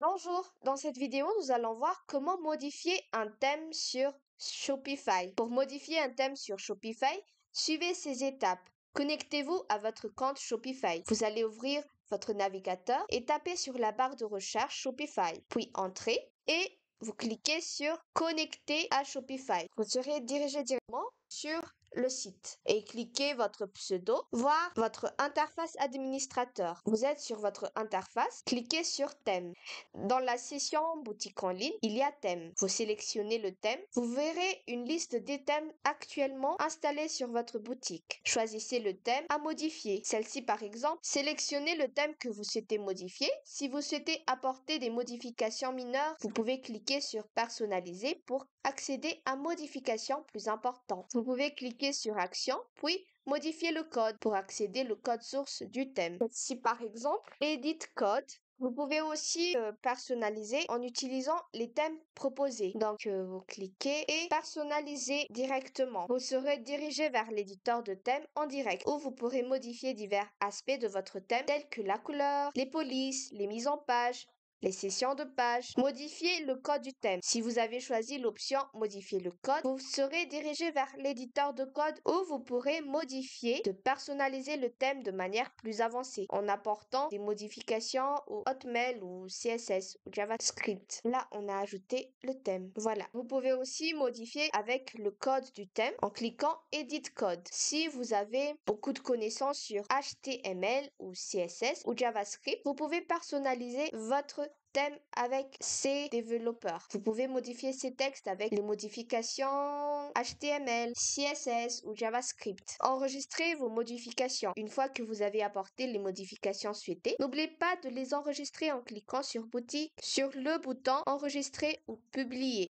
Bonjour, dans cette vidéo nous allons voir comment modifier un thème sur Shopify. Pour modifier un thème sur Shopify, suivez ces étapes. Connectez-vous à votre compte Shopify. Vous allez ouvrir votre navigateur et taper sur la barre de recherche Shopify, puis entrer et vous cliquez sur Connecter à Shopify. Vous serez dirigé directement sur le site et cliquez votre pseudo, voir votre interface administrateur. Vous êtes sur votre interface, cliquez sur thème. Dans la session boutique en ligne, il y a thème. Vous sélectionnez le thème. Vous verrez une liste des thèmes actuellement installés sur votre boutique. Choisissez le thème à modifier. Celle-ci par exemple, sélectionnez le thème que vous souhaitez modifier. Si vous souhaitez apporter des modifications mineures, vous pouvez cliquer sur personnaliser pour accéder à modifications plus importantes. Vous pouvez cliquer sur Action, puis modifier le code pour accéder le code source du thème. Si par exemple, Edit Code, vous pouvez aussi euh, personnaliser en utilisant les thèmes proposés. Donc euh, vous cliquez et personnalisez directement. Vous serez dirigé vers l'éditeur de thèmes en direct où vous pourrez modifier divers aspects de votre thème tels que la couleur, les polices, les mises en page, les sessions de page. Modifier le code du thème. Si vous avez choisi l'option Modifier le code, vous serez dirigé vers l'éditeur de code où vous pourrez modifier, de personnaliser le thème de manière plus avancée en apportant des modifications au Hotmail ou CSS ou JavaScript. Là, on a ajouté le thème. Voilà. Vous pouvez aussi modifier avec le code du thème en cliquant Edit code. Si vous avez beaucoup de connaissances sur HTML ou CSS ou JavaScript, vous pouvez personnaliser votre thème avec ces développeurs. Vous pouvez modifier ces textes avec les modifications HTML, CSS ou JavaScript. Enregistrez vos modifications une fois que vous avez apporté les modifications souhaitées. N'oubliez pas de les enregistrer en cliquant sur boutique sur le bouton enregistrer ou publier.